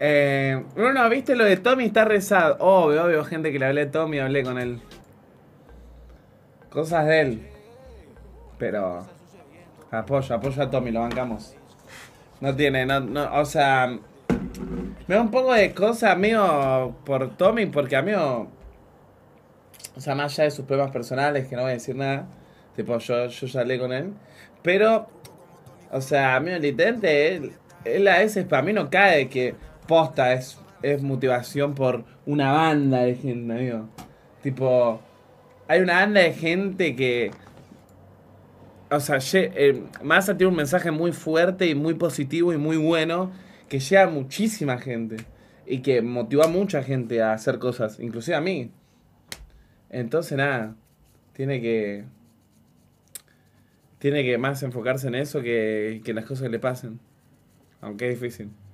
Eh, Bruno, ¿viste lo de Tommy? Está rezado. Obvio, obvio, gente que le hablé a Tommy, hablé con él. Cosas de él. Pero. Apoyo, apoyo a Tommy, lo bancamos. No tiene, no, no, o sea. veo un poco de cosas, amigo, por Tommy, porque, amigo. O sea, más allá de sus problemas personales, que no voy a decir nada. Tipo, yo, ya hablé con él. Pero. O sea, A amigo, el él, él a veces para mí no cae que posta es, es motivación por una banda de gente, amigo. Tipo, hay una banda de gente que... O sea, eh, Massa tiene un mensaje muy fuerte y muy positivo y muy bueno que llega a muchísima gente y que motiva a mucha gente a hacer cosas, inclusive a mí. Entonces, nada, tiene que... Tiene que más enfocarse en eso que, que en las cosas que le pasen. Aunque es difícil.